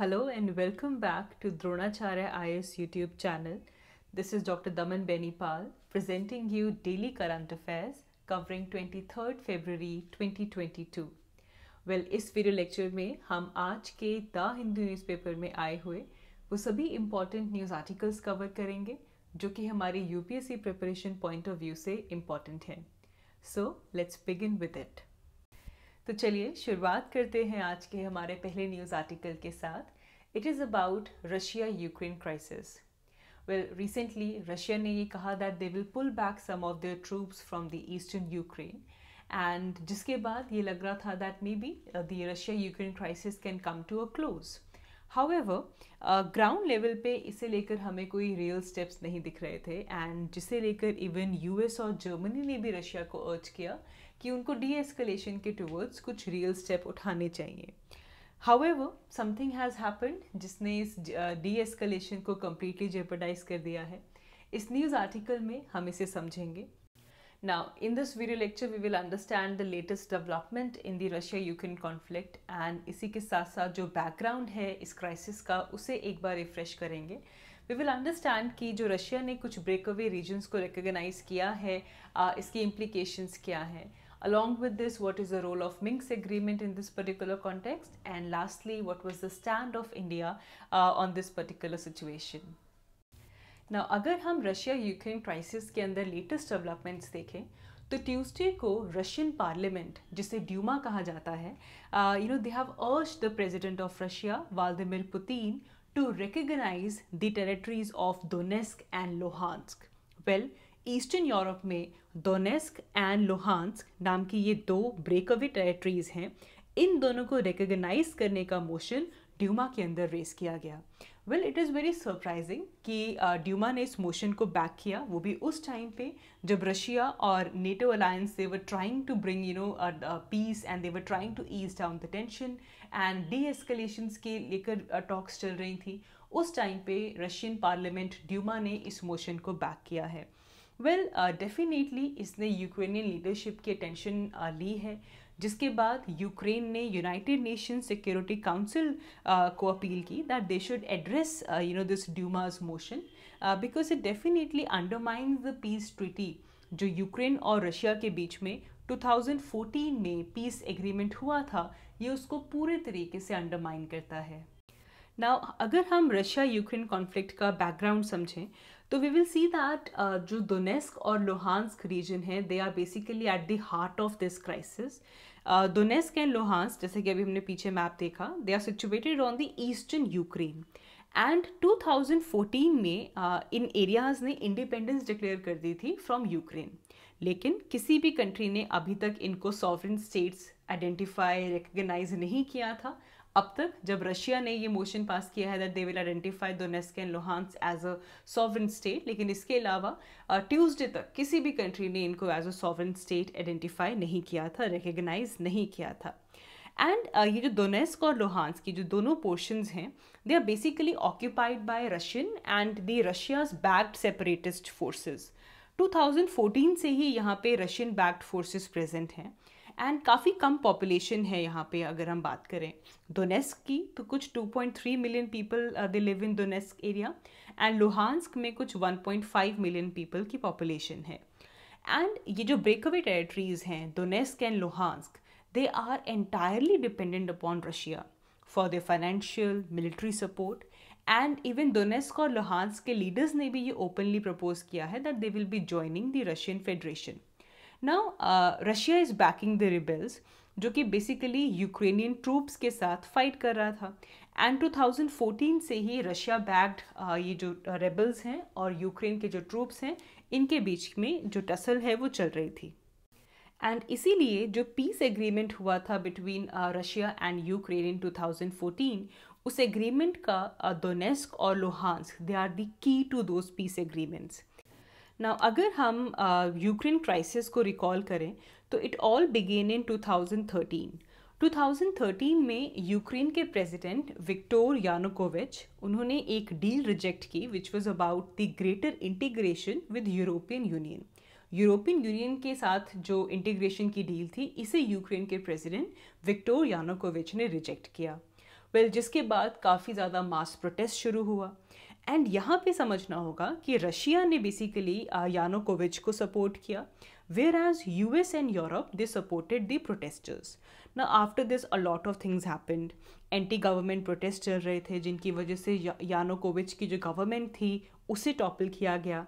Hello and welcome back to Dronacharya IS YouTube channel. This is Dr. Daman Benipal presenting you daily current affairs covering 23rd February 2022. well, इस video lecture में हम आज के the Hindu newspaper में आए हुए वो सभी इम्पॉर्टेंट न्यूज़ आर्टिकल्स कवर करेंगे जो कि हमारे UPSC preparation point of view से इम्पॉर्टेंट हैं so let's begin with it तो चलिए शुरुआत करते हैं आज के हमारे पहले न्यूज़ आर्टिकल के साथ it is about Russia Ukraine crisis well recently Russia ने ये कहा that they will pull back some of their troops from the eastern Ukraine and जिसके बाद ये लग रहा था that may be the Russia Ukraine crisis can come to a close ever ground level पे इसे लेकर हमें कोई रियल स्टेप्स नहीं दिख रहे थे एंड जिसे लेकर इवन यूएस और जर्मनी ने भी रशिया को अर्ज किया कि उनको डी एस्केलेशन के टूवर्ड्स कुछ रियल स्टेप उठाने चाहिए हाउएवर समथिंग हैज़ हैपेंड जिसने इस डी एस्केलेशन को कम्प्लीटली जेपरडाइज कर दिया है इस न्यूज़ आर्टिकल में हम इसे समझेंगे now in this video lecture we will understand the latest development in the Russia Ukraine conflict and इसी के साथ साथ जो बैकग्राउंड है इस क्राइसिस का उसे एक बार रिफ्रेश करेंगे वी विल अंडरस्टैंड कि जो रशिया ने कुछ ब्रेक अवे रीजन्स को रिकोगनाइज किया है इसकी इम्प्लीकेशन क्या हैं Along with this, what is the role of Minsk agreement in this particular context? And lastly, what was the stand of India uh, on this particular situation? now अगर हम Russia Ukraine crisis के अंदर latest developments देखें तो Tuesday को Russian parliament जिसे Dumas कहा जाता है you know they have urge the president of Russia Vladimir Putin to recognise the territories of Donetsk and Luhansk well eastern Europe में दोनेस्क एंड लोहानस्क नाम की ये दो ब्रेकअवे टेरेटरीज हैं इन दोनों को रिकग्नाइज करने का मोशन ड्यूमा के अंदर रेस किया गया well it is very surprising कि ड्यूमा ने इस मोशन को बैक किया वो भी उस टाइम पे जब रशिया और NATO alliance they were trying to bring you know peace and they were trying to ease down the tension and de escalation के लेकर टॉक्स चल रही थी उस टाइम पे रशियन पार्लियामेंट ड्यूमा ने इस मोशन को बैक किया है वेल डेफिनेटली uh, इसने यूक्रेनियन लीडरशिप की अटेंशन uh, ली है जिसके बाद यूक्रेन ने यूनाइटेड नेशन सिक्योरिटी काउंसिल को अपील की that they should address you know this Duma's motion because it definitely undermines the peace treaty जो यूक्रेन और रशिया के बीच में 2014 में पीस एग्रीमेंट हुआ था ये उसको पूरे तरीके से अंडरमाइन करता है ना अगर हम रशिया यूक्रेन कॉन्फ्लिक्ट का बैकग्राउंड समझें तो वी विल सी दैट जो दोनेस्क और लोहानस्क रीजन है they are basically at the heart of this crisis Donetsk and Luhansk जैसे कि अभी हमने पीछे मैप देखा they are situated on the eastern Ukraine and 2014 में uh, इन एरियाज़ ने इंडिपेंडेंस डिक्लेयर कर दी थी फ्रॉम यूक्रेन लेकिन किसी भी कंट्री ने अभी तक इनको सॉवरन स्टेट्स आइडेंटिफाई रिकग्नाइज नहीं किया था अब तक जब रशिया ने ये मोशन पास किया है that they will identify Donetsk and Luhans as a sovereign state लेकिन इसके अलावा ट्यूसडे तक किसी भी कंट्री ने इनको as a sovereign state identify नहीं किया था रिकग्नाइज नहीं किया था एंड uh, ये जो दोनेस्क और लोहानस की जो दोनों पोर्शंस हैं they are basically occupied by Russian and the Russia's backed separatist forces 2014 से ही यहाँ पे रशियन बैक्ड फोर्सेस प्रेजेंट हैं एंड काफ़ी कम पॉपुलेशन है यहाँ पे अगर हम बात करें दोनेस्क की तो कुछ 2.3 million people they live in Donetsk area and Luhansk में कुछ 1.5 मिलियन पीपल की पॉपुलेशन है एंड ये जो ब्रेकअवे टेरेटरीज हैं Donetsk and Luhansk they are entirely dependent upon Russia for the financial military support and even Donetsk और Luhansk के leaders ने भी ये ओपनली प्रपोज किया है that they will be joining the Russian federation now Russia is backing the rebels जो कि basically Ukrainian troops के साथ फाइट कर रहा था एंड 2014 से ही रशिया बैग्ड uh, ये जो रेबल्स uh, हैं और यूक्रेन के जो ट्रूप्स हैं इनके बीच में जो टसल है वो चल रही थी एंड इसीलिए जो पीस एग्रीमेंट हुआ था between Russia and Ukraine in 2014 उस एग्रीमेंट का दोनेस्क uh, और लोहानस्क दे आर दी की टू दोज पीस एग्रीमेंट्स ना अगर हम यूक्रेन क्राइसिस को रिकॉल करें तो इट ऑल बिगेन इन 2013 2013 में यूक्रेन के प्रेसिडेंट विक्टोर यानुकोविच उन्होंने एक डील रिजेक्ट की which was about the greater integration with European union European union के साथ जो इंटीग्रेशन की डील थी इसे यूक्रेन के प्रेसिडेंट विक्टोर यानोकोविच ने रिजेक्ट किया वेल well, जिसके बाद काफ़ी ज़्यादा मास प्रोटेस्ट शुरू हुआ एंड यहाँ पे समझना होगा कि रशिया ने बेसिकली यानोकोविच uh, को सपोर्ट किया whereas U S and Europe they supported the protesters ना after this a lot of things happened anti government protest चल रहे थे जिनकी वजह से यानोकोविच की जो गवर्नमेंट थी उसे टॉपल किया गया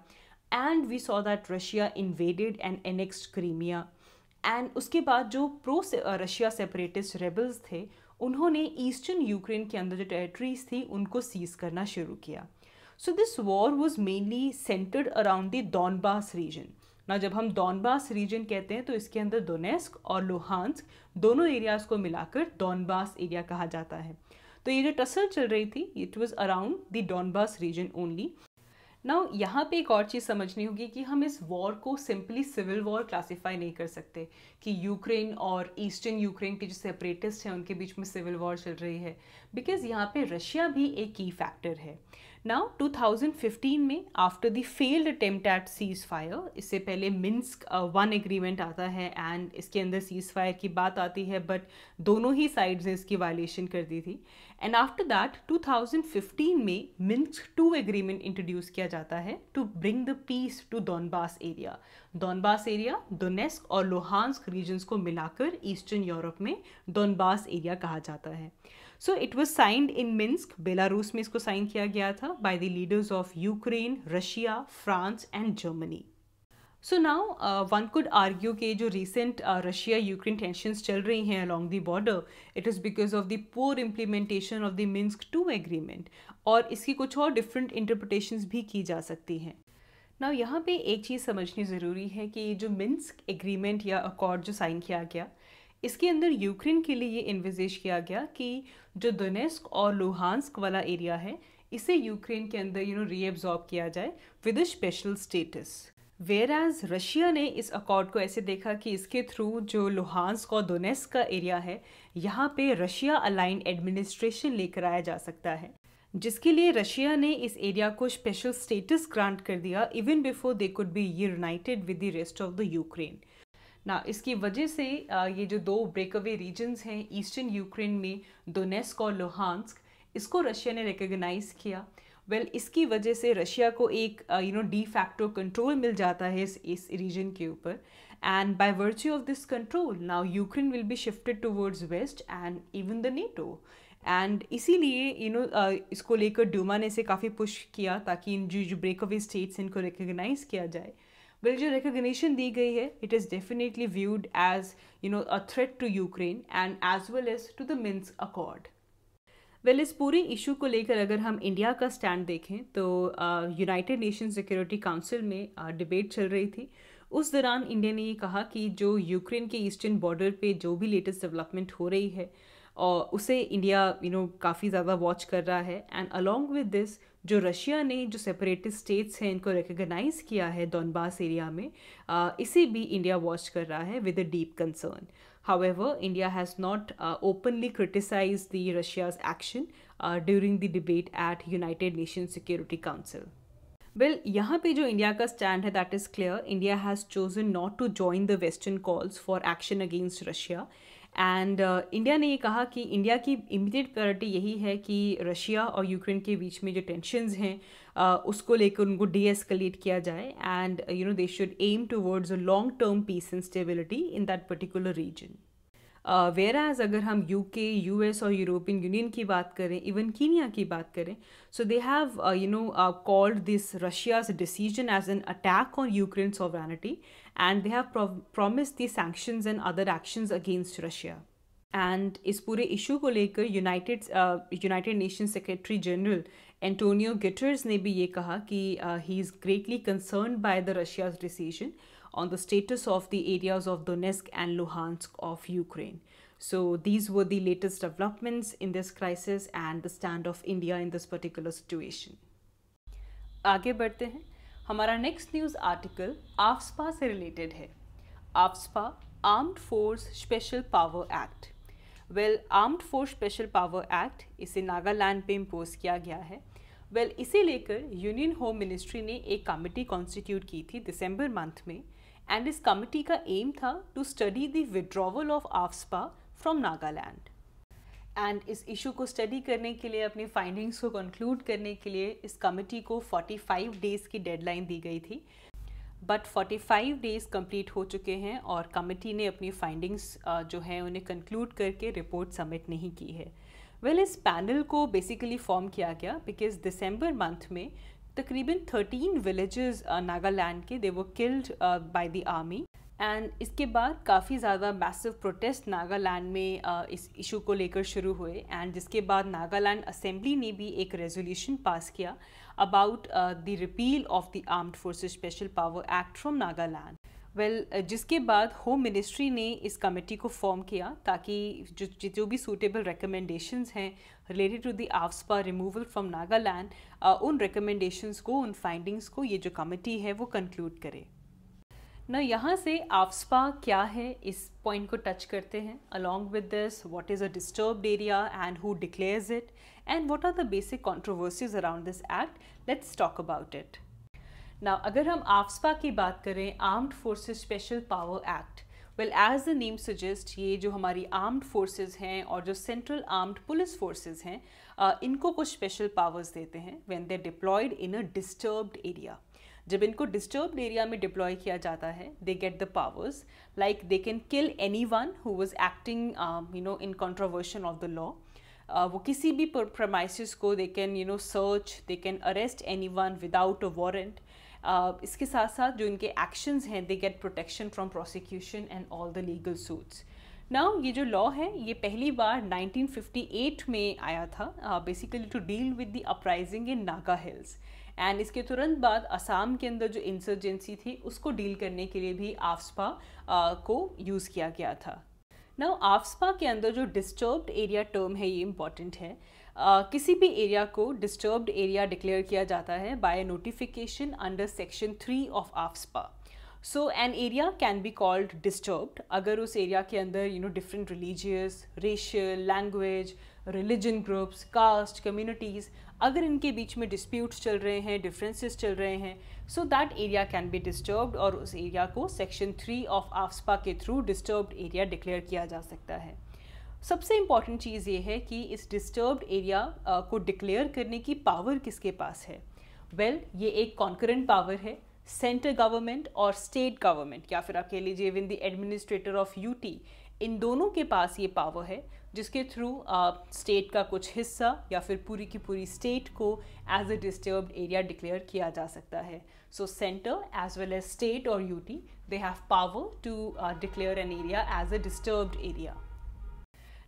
and we saw that Russia invaded and annexed Crimea and उसके बाद जो प्रो रशिया सेपरेटिस्ट रेबल्स थे उन्होंने ईस्टर्न यूक्रेन के अंदर जो टेरिटरीज थी उनको सीज करना शुरू किया so this war was mainly centred around the Donbas region ना जब हम डॉनबास रीजन कहते हैं तो इसके अंदर डोनेस्क और लोहानस दोनों एरियाज़ को मिलाकर डॉनबास एरिया कहा जाता है तो ये जो टसल चल रही थी it was around the Donbas region only now यहाँ पे एक और चीज़ समझनी होगी कि हम इस वॉर को सिंपली सिविल वॉर क्लासिफाई नहीं कर सकते कि यूक्रेन और ईस्टर्न यूक्रेन के जो सेपरेटिस्ट हैं उनके बीच में सिविल वॉर चल रही है बिकॉज़ यहाँ पे रशिया भी एक की फैक्टर है नाउ 2015 में after the failed attempt at ceasefire इससे पहले मिन्स्क वन एग्रीमेंट आता है एंड इसके अंदर सीज फायर की बात आती है बट दोनों ही साइड्स ने इसकी वायलेशन कर दी थी एंड आफ्टर दैट 2015 में मिन्स्क टू एग्रीमेंट इंट्रोड्यूस किया जाता है to bring the peace to Donbas area Donbas area Donetsk और लोहानस्क रीजन्स को मिलाकर ईस्टर्न यूरोप में डॉनबास एरिया कहा जाता है so it was signed in Minsk Belarus में इसको साइन किया गया था by the leaders of Ukraine Russia France and Germany so now one could argue के जो रिसेंट रशिया यूक्रेन टेंशन चल रही हैं along the border it is because of the poor implementation of the Minsk two agreement और इसकी कुछ और different interpretation भी की जा सकती हैं ना यहाँ पे एक चीज़ समझनी ज़रूरी है कि जो मिन्स्क एग्रीमेंट या अकॉर्ड जो साइन किया गया इसके अंदर यूक्रेन के लिए ये इन्विजेज किया गया कि जो दोनेस्क और लोहानस्क वाला एरिया है इसे यूक्रेन के अंदर यू नो रीअब्जॉर्ब किया जाए with a special status whereas Russia ने इस अकॉर्ड को ऐसे देखा कि इसके थ्रू जो लोहानस्क और दोनेस्क का एरिया है यहाँ पे रशिया अलाइन एडमिनिस्ट्रेशन लेकर आया जा सकता है जिसके लिए रशिया ने इस एरिया को स्पेशल स्टेटस ग्रांट कर दिया even before they could be united with the rest of the Ukraine ना इसकी वजह से ये जो दो ब्रेकअवे रीजन्स हैं ईस्टर्न यूक्रेन में डोनेस्क और लोहानस्क इसको रशिया ने रिकगनाइज किया वेल well, इसकी वजह से रशिया को एक you know de facto control मिल जाता है इस इस रीजन के ऊपर and by virtue of this control now Ukraine will be shifted towards west and even the NATO and इसीलिए यू नो इसको लेकर ड्यूमा ने इसे काफ़ी पुश किया ताकि इन जो जो ब्रेकअवे स्टेट्स इनको रिकग्नाइज किया जाए वेल जो रिकोगशन दी गई है it is definitely viewed as you know a threat to Ukraine and as well as to the Minsk accord well इस पूरे इशू को लेकर अगर हम इंडिया का स्टैंड देखें तो यूनाइटेड नेशन सिक्योरिटी काउंसिल में डिबेट uh, चल रही थी उस दौरान इंडिया ने ये कहा कि जो यूक्रेन के ईस्टर्न बॉर्डर पे जो भी लेटेस्ट डेवलपमेंट हो रही है और उसे इंडिया यू नो काफ़ी ज़्यादा वॉच कर रहा है एंड अलॉन्ग विद दिस जो रशिया ने जो सेपरेटिस्ट स्टेट्स हैं इनको रिकगनाइज़ किया है दोनबास एरिया में इसे भी इंडिया वॉच कर रहा है with a deep concern However, India has not openly criticise the Russia's action during the debate at United Nation Security Council Security well यहाँ पे जो इंडिया का स्टैंड है that is clear India has chosen not to join the western calls for action against Russia and India uh, ने ये कहा कि India की इमीडिएट प्रायोरिटी यही है कि रशिया और यूक्रेन के बीच में जो टेंशनज हैं uh, उसको लेकर उनको एस्कलेट किया जाए and you know they should aim towards a long term peace and stability in that particular region whereas अगर हम यू के यू एस और यूरोपियन यूनियन की बात करें इवन कीनिया की बात करें so they have you know called this Russia's decision as an attack on Ukraine sovereignty and they have promised these sanctions and other actions against Russia. And is pure issue ko lekar United uh, United Nations Secretary General Antonio Guterres ne bhi ye kaha uh, he is greatly concerned by the Russia's decision on the status of the areas of Donetsk and Luhansk of Ukraine. So these were the latest developments in this crisis and the stand of India in this particular situation. आगे बढ़ते हैं हमारा next news article AFSPA से related है AFSPA armed force special power act well armed force special power act इसे नागालैंड पे impose किया गया है वेल well, इसे लेकर यूनियन होम मिनिस्ट्री ने एक कमेटी कॉन्स्टिट्यूट की थी दिसंबर मंथ में एंड इस कमेटी का एम था to study the withdrawal of AFSPA from Nagaland and इस इशू को स्टडी करने के लिए अपनी फाइंडिंग्स को कंक्लूड करने के लिए इस कमेटी को 45 डेज़ की डेडलाइन दी गई थी बट 45 डेज़ कंप्लीट हो चुके हैं और कमेटी ने अपनी फाइंडिंग्स जो हैं उन्हें कंक्लूड करके रिपोर्ट सबमिट नहीं की है वेल well, इस पैनल को बेसिकली फॉर्म किया गया बिकॉज दिसंबर मंथ में तकरीबन 13 विलेजेस नागालैंड के दे वो killed by the army and इसके बाद काफ़ी ज़्यादा मैसिव प्रोटेस्ट नागालैंड में इस इशू को लेकर शुरू हुए एंड जिसके बाद नागालैंड असेंबली ने भी एक रेजोल्यूशन पास किया about the repeal of the armed forces special power act from Nagaland well well, जिसके बाद होम मिनिस्ट्री ने इस कमेटी को फॉर्म किया ताकि जो जो भी सूटेबल रिकमेंडेशंस हैं related to the AFSPA removal from Nagaland उन रिकमेंडेशंस को उन फाइंडिंग्स को ये जो कमेटी है वो कंक्लूड करे ना यहाँ से आफ्सपा क्या है इस पॉइंट को टच करते हैं along with this what is a disturbed area and who declares it and what are the basic controversies around this act let's talk about it ना अगर हम आफ्सपा की बात करें armed forces special power act well as the name suggest ये जो हमारी आर्म्ड फोर्सेज हैं और जो सेंट्रल आर्म्ड पुलिस फोर्सेज हैं uh, इनको कुछ स्पेशल पावर्स देते हैं when they deployed in a disturbed area जब इनको डिस्टर्ब एरिया में डिप्लॉय किया जाता है they get the powers like they can kill anyone who was acting you know in contravention of the law वो किसी भी प्रमाइसिस को they can you know search they can arrest anyone without a warrant इसके साथ साथ जो इनके actions हैं they get protection from prosecution and all the legal suits now ये जो लॉ है ये पहली बार 1958 में आया था basically to deal with the uprising in Naga Hills and इसके तुरंत बाद असम के अंदर जो इंसर्जेंसी थी उसको डील करने के लिए भी आफ्सपा को यूज़ किया गया था नाउ आफ्सपा के अंदर जो डिस्टर्ब्ड एरिया टर्म है ये इम्पॉर्टेंट है Uh, किसी भी एरिया को डिस्टर्ब्ड एरिया डिक्लेयर किया जाता है by notification under section three of AFSPA so an area can be called disturbed अगर उस एरिया के अंदर you know different religious racial language religion groups caste communities अगर इनके बीच में डिस्प्यूट्स चल रहे हैं डिफरेंसेस चल रहे हैं so that area can be disturbed और उस एरिया को सेक्शन थ्री ऑफ आफ्सपा के थ्रू डिस्टर्ब्ड एरिया डिक्लेयर किया जा सकता है सबसे इम्पॉर्टेंट चीज़ ये है कि इस डिस्टर्ब्ड एरिया को डिक्लेयर करने की पावर किसके पास है वेल well, ये एक कॉन्करेंट पावर है सेंट्रल गवर्नमेंट और स्टेट गवर्नमेंट या फिर आप कह लीजिए even the administrator of UT इन दोनों के पास ये पावर है जिसके थ्रू स्टेट का कुछ हिस्सा या फिर पूरी की पूरी स्टेट को as a disturb area declare किया जा सकता है so centre as well as state और UT they have power to declare an area as a disturbed area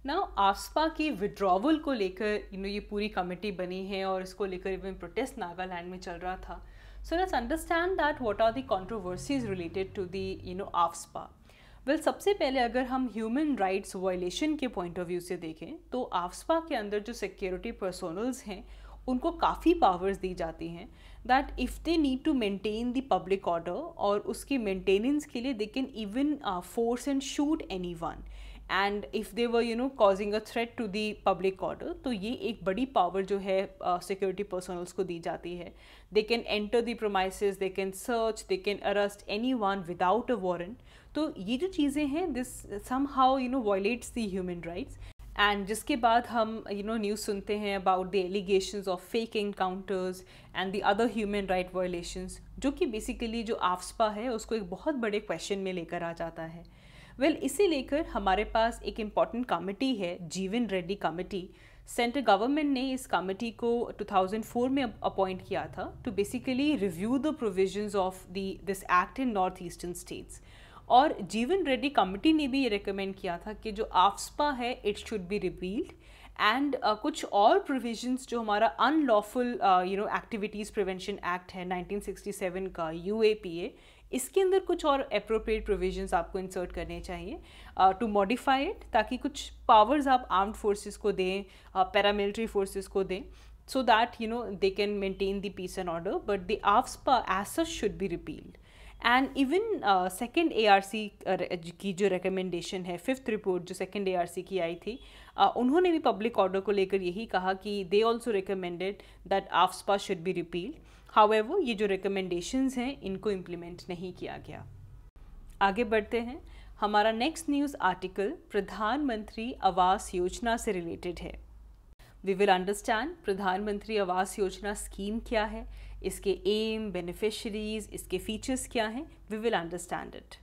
ना आफ्सपा की विड्रॉवल को लेकर यू नो ये पूरी कमेटी बनी है और इसको लेकर इवन प्रोटेस्ट नागालैंड में चल रहा था so let's understand that what are the controversies related to the you know AFSPA well well, सबसे पहले अगर हम ह्यूमन राइट्स वायलेशन के पॉइंट ऑफ व्यू से देखें तो आफ्सपा के अंदर जो सिक्योरिटी पर्सोनल्स हैं उनको काफ़ी पावर्स दी जाती हैं that if they need to maintain the public order और उसकी मेंटेनेंस के लिए they can even force and shoot anyone and if they were you know causing a threat to the public order तो ये एक बड़ी power जो है सिक्योरिटी uh, पर्सनल्स को दी जाती है they can enter the premises they can search they can arrest anyone without a warrant तो ये जो चीज़ें हैं this somehow you know violates the human rights and जिसके बाद हम यू नो न्यूज़ सुनते हैं about the allegations of fake encounters and the other human right violations जो कि बेसिकली जो आफ्सपा है उसको एक बहुत बड़े क्वेश्चन में लेकर आ जाता है वेल well, इसे लेकर हमारे पास एक इम्पॉर्टेंट कमेटी है जीवन रेड्डी कमेटी सेंट्रल गवर्नमेंट ने इस कमेटी को 2004 में अपॉइंट किया था to basically review the provisions of the this act in north eastern states और जीवन रेड्डी कमिटी ने भी ये रिकमेंड किया था कि जो आफ्सपा है it should be repealed and uh, कुछ और प्रोविजंस जो हमारा unlawful you know activities prevention act है 1967 का यू इसके अंदर कुछ और अप्रोप्रिएट प्रोविजंस आपको इंसर्ट करने चाहिए टू मॉडिफाई इट ताकि कुछ पावर्स आप आर्म्ड फोर्सेस को दें पैरामिलिट्री uh, फोर्सेस को दें so that you know they can maintain the peace and order but the AFSPA as should be repealed and even second A R C की जो recommendation है fifth report जो second A R C की आई थी uh, उन्होंने भी public order को लेकर यही कहा कि they also recommended that AFSPA should be repealed however ये जो रिकमेंडेशन हैं इनको इम्प्लीमेंट नहीं किया गया आगे बढ़ते हैं हमारा नेक्स्ट न्यूज़ आर्टिकल प्रधानमंत्री आवास योजना से रिलेटेड है वी विल अंडरस्टैंड प्रधानमंत्री आवास योजना स्कीम क्या है इसके एम बेनिफिशरीज इसके फीचर्स क्या हैं we will understand it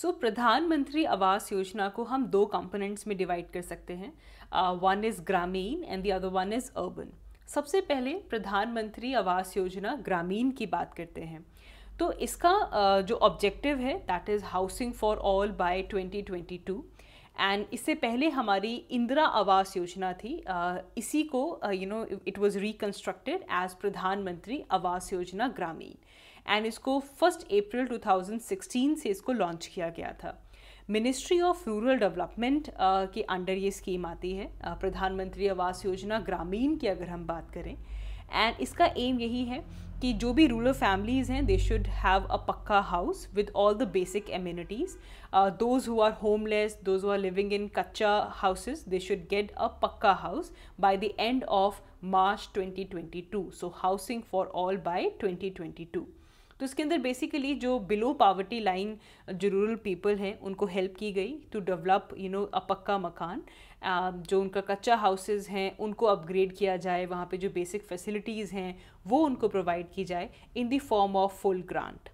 so Pradhan Mantri Awas योजना को हम दो कंपोनेंट्स में डिवाइड कर सकते हैं one uh, is Gramin and the other one is urban सबसे पहले प्रधानमंत्री आवास योजना ग्रामीण की बात करते हैं तो इसका uh, जो ऑब्जेक्टिव है that is housing for all by 2022 and इससे पहले हमारी इंदिरा आवास योजना थी इसी को you know it was reconstructed as Pradhan Mantri Awas योजना ग्रामीण एंड इसको फर्स्ट अप्रैल 2016 से इसको लॉन्च किया गया था मिनिस्ट्री ऑफ रूरल डेवलपमेंट के अंडर ये स्कीम आती है प्रधानमंत्री आवास योजना ग्रामीण की अगर हम बात करें एंड इसका एम यही है कि जो भी रूरल फैमिलीज़ हैं they should have a pucca house with all the basic amenities those who are homeless those who are living in kutcha houses they should get a pucca house by the end of March 2022 so housing for all by 2022 तो इसके अंदर basically जो below poverty line जो rural people हैं उनको help की गई to develop you know a pucca मकान um, जो उनका कच्चा हाउसेज हैं उनको अपग्रेड किया जाए वहाँ पे जो बेसिक फैसिलिटीज़ हैं वो उनको प्रोवाइड की जाए in the form of full grant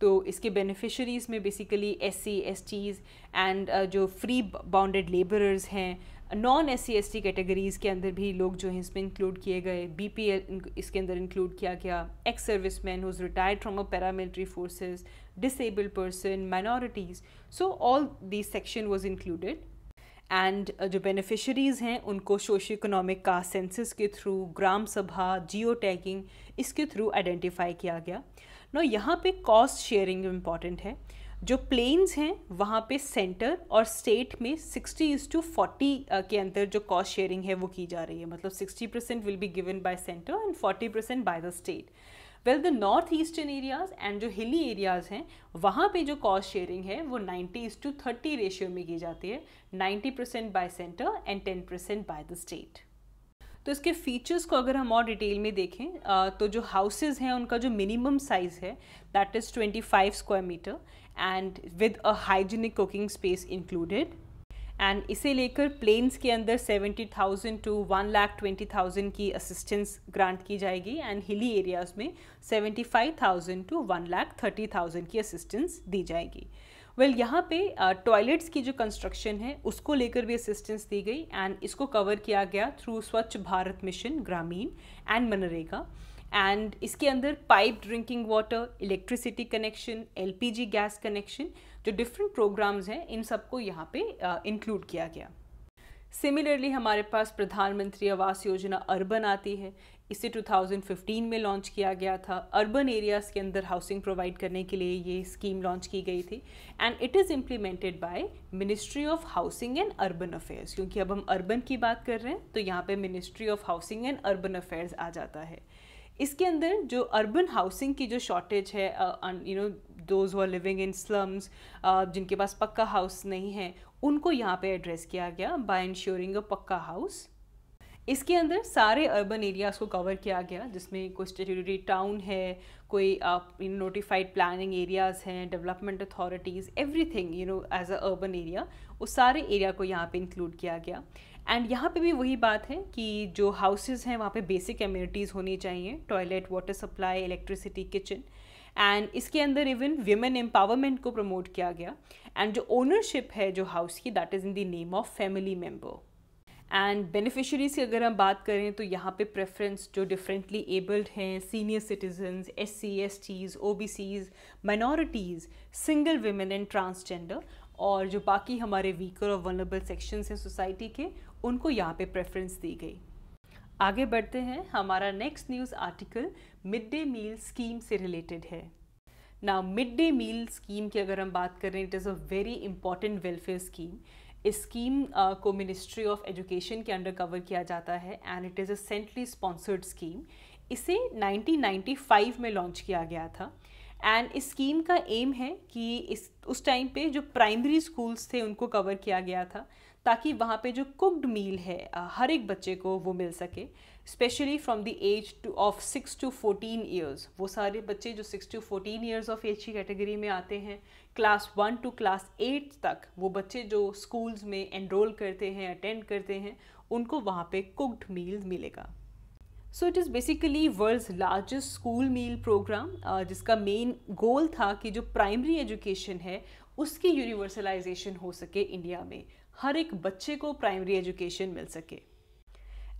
तो इसके बेनिफिशरीज़ में basically S C S Ts and जो फ्री बाउंडेड लेबरर्स हैं non S C S T categories के अंदर भी लोग जो हैं इसमें इंक्लूड किए गए बी पी एल इसके अंदर इंक्लूड किया गया ex service man who's retired from a paramilitary forces disable person minorities so all this section was included and जो बेनिफिशरीज़ हैं उनको सोशो इकोनॉमिक का सेंसिस के through Gram Sabha geo tagging इसके थ्रू आइडेंटिफाई किया गया नो यहाँ पे कॉस्ट शेयरिंग इम्पॉर्टेंट है जो प्लेन्स हैं वहाँ पे सेंटर और स्टेट में सिक्सटी इज टू फोर्टी के अंदर जो कॉस्ट शेयरिंग है वो की जा रही है मतलब sixty percent will be given by centre and forty percent by the state well the north eastern areas and जो हिली एरियाज़ हैं वहाँ पे जो कॉस्ट शेयरिंग है वो ninety is to thirty ratio में की जाती है ninety percent by centre and ten percent by the state तो इसके फीचर्स को अगर हम और डिटेल में देखें तो जो हाउसेज हैं उनका जो मिनिमम साइज़ है that is twenty five square metre and with a hygienic cooking space included and इसे लेकर प्लेन्स के अंदर seventy thousand to one lakh twenty thousand की असिस्टेंस ग्रांट की जाएगी एंड हिली एरियाज़ में seventy five thousand to one lakh thirty thousand की assistance दी जाएगी वेल well, यहाँ पे टॉयलेट्स uh, की जो कंस्ट्रक्शन है उसको लेकर भी असिस्टेंस दी गई एंड इसको कवर किया गया through Swachh Bharat mission Gramin and MNREGA and इसके अंदर pipe drinking water electricity connection LPG gas connection जो डिफरेंट प्रोग्राम्स हैं इन सबको यहाँ पे इंक्लूड किया गया सिमिलरली हमारे पास प्रधानमंत्री आवास योजना अर्बन आती है इसे 2015 में लॉन्च किया गया था अर्बन एरियाज़ के अंदर हाउसिंग प्रोवाइड करने के लिए ये स्कीम लॉन्च की गई थी and it is implemented by ministry of housing and urban affairs क्योंकि अब हम अर्बन की बात कर रहे हैं तो यहाँ पे ministry of housing and urban affairs आ जाता है इसके अंदर जो अर्बन हाउसिंग की जो शॉर्टेज है you know those are living in slums जिनके पास पक्का हाउस नहीं है उनको यहाँ पे एड्रेस किया गया by ensuring a pucca house इसके अंदर सारे अर्बन एरियाज़ को कवर किया गया जिसमें कोई स्टेचुटरी टाउन है कोई नोटिफाइड प्लानिंग एरियाज़ हैं development authorities everything you know as a urban area उस सारे एरिया को यहाँ पे इंक्लूड किया गया एंड यहाँ पे भी वही बात है कि जो हाउसेज़ हैं वहाँ पे बेसिक एम्यूनिटीज़ होनी चाहिए toilet water supply electricity kitchen and इसके अंदर इवन वीमेन एम्पावरमेंट को प्रमोट किया गया एंड जो ओनरशिप है जो हाउस की that is in the name of family member and beneficiaries की अगर हम बात करें तो यहाँ पे प्रेफरेंस जो डिफरेंटली एबल्ड हैं senior citizen S C S Ts O B Cs minorities single women and transgender और जो बाकी हमारे वीकर और वनरेबल सेक्शंस हैं सोसाइटी के उनको यहाँ पे प्रेफरेंस दी गई आगे बढ़ते हैं हमारा next news article mid day meal scheme से रिलेटेड है ना मिड डे मील स्कीम की अगर हम बात करें it is a very important welfare scheme इस स्कीम uh, को मिनिस्ट्री ऑफ एजुकेशन के अंडर कवर किया जाता है and it is a centrally sponsored scheme इसे 1995 में लॉन्च किया गया था एंड इस स्कीम का एम है कि इस उस टाइम पे जो प्राइमरी स्कूल्स थे उनको कवर किया गया था ताकि वहाँ पे जो कुक्ड मील है हर एक बच्चे को वो मिल सके specially from the age to of six to fourteen years वो सारे बच्चे जो six to fourteen years of age की कैटेगरी में आते हैं class one to class eight तक वो बच्चे जो स्कूल्स में एनरोल करते हैं अटेंड करते हैं उनको वहाँ पे कुक्ड मील मिलेगा so it is basically world's largest school meal programme जिसका मेन गोल था कि जो प्राइमरी एजुकेशन है उसकी यूनिवर्सलाइजेशन हो सके इंडिया में हर एक बच्चे को प्राइमरी एजुकेशन मिल सके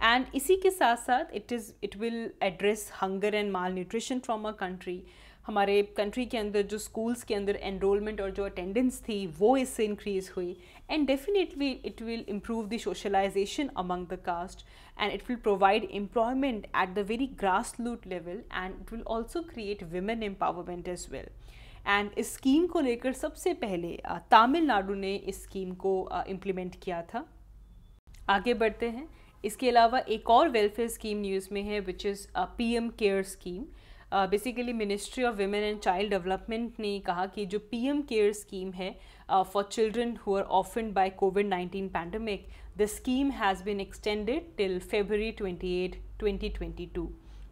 एंड इसी के साथ साथ it is it will address hunger and malnutrition from a country हमारे कंट्री के अंदर जो स्कूल्स के अंदर एनरोलमेंट और जो अटेंडेंस थी वो इससे इंक्रीज़ हुई and definitely it will improve the socialisation among the caste and it will provide employment at the very grass root level and it will also create women empowerment as well and इस scheme को लेकर सबसे पहले तमिलनाडु ने इस scheme को implement किया था आगे बढ़ते हैं इसके अलावा एक और वेलफेयर स्कीम न्यूज़ में है विच इज़ पी एम केयर scheme basically ministry of women and child development ने कहा कि जो पी एम केयर स्कीम है for children who are orphan by COVID nineteen pandemic the scheme has been extended till February twenty eight twenty twenty two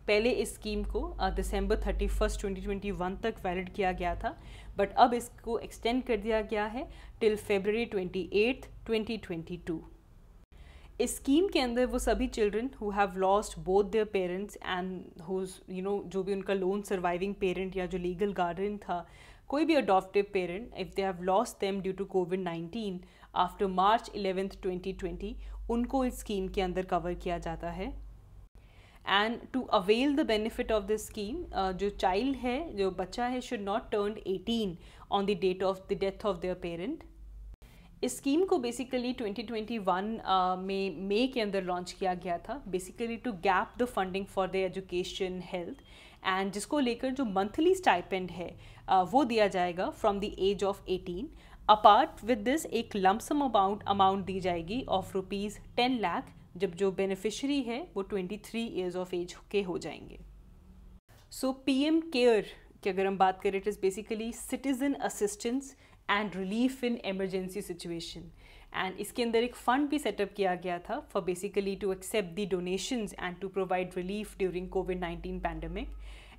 पहले इस scheme को December thirty first twenty twenty one तक valid किया गया था but अब इसको एक्सटेंड कर दिया गया है till February twenty eight twenty twenty two इस स्कीम के अंदर वो सभी children who have lost both their parents and whose you know जो भी उनका लोन सर्वाइविंग पेरेंट या जो लीगल गार्डियन था कोई भी adoptive parent if they have lost them due to COVID nineteen after March eleventh twenty twenty उनको इस स्कीम के अंदर कवर किया जाता है and to avail the benefit of this scheme जो चाइल्ड है जो बच्चा है should not turn eighteen on the date of the death of their parent इस स्कीम को बेसिकली 2021 uh, में मई के अंदर लॉन्च किया गया था basically to gap the funding for the education health and जिसको लेकर जो मंथली स्टाइपेंड है uh, वो दिया जाएगा from the age of 18 apart with this एक लमसम अमाउंट अमाउंट दी जाएगी ऑफ रुपीज़ टेन लाख जब जो बेनिफिशरी है वो twenty three years of age के हो जाएंगे सो पी एम केयर की अगर हम बात करें it is basically citizen assistance and relief in emergency situation and इसके अंदर एक फ़ंड भी सेटअप किया गया था for basically to accept the donation and to provide relief during COVID nineteen pandemic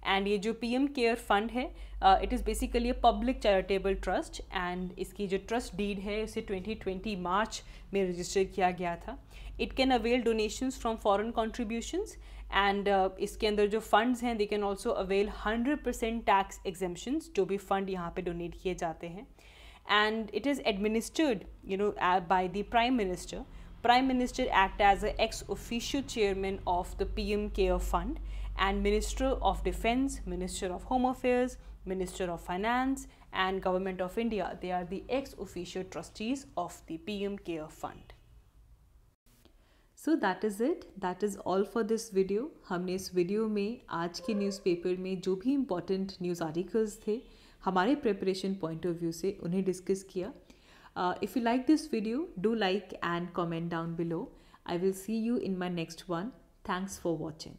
and ये जो पी एम केयर फंड है it is basically a public charitable trust and इसकी जो ट्रस्ट डीड है उसे ट्वेंटी मार्च में रजिस्टर किया गया था it can avail donations from foreign contributions and इसके अंदर जो फंड्स हैं they can also avail hundred percent tax exemptions जो भी फंड यहाँ पे डोनेट किए जाते हैं and it is administered you know uh, by the prime minister prime minister act as an ex officio chairman of the pm care fund and minister of defense minister of home affairs minister of finance and government of india they are the ex officio trustees of the pm care fund so that is it that is all for this video हमने इस video में आज के newspaper में जो भी important news articles थे हमारे प्रिपरेशन पॉइंट ऑफ व्यू से उन्हें डिस्कस किया if you like this video do like and comment down below I will see you in my next one thanks for watching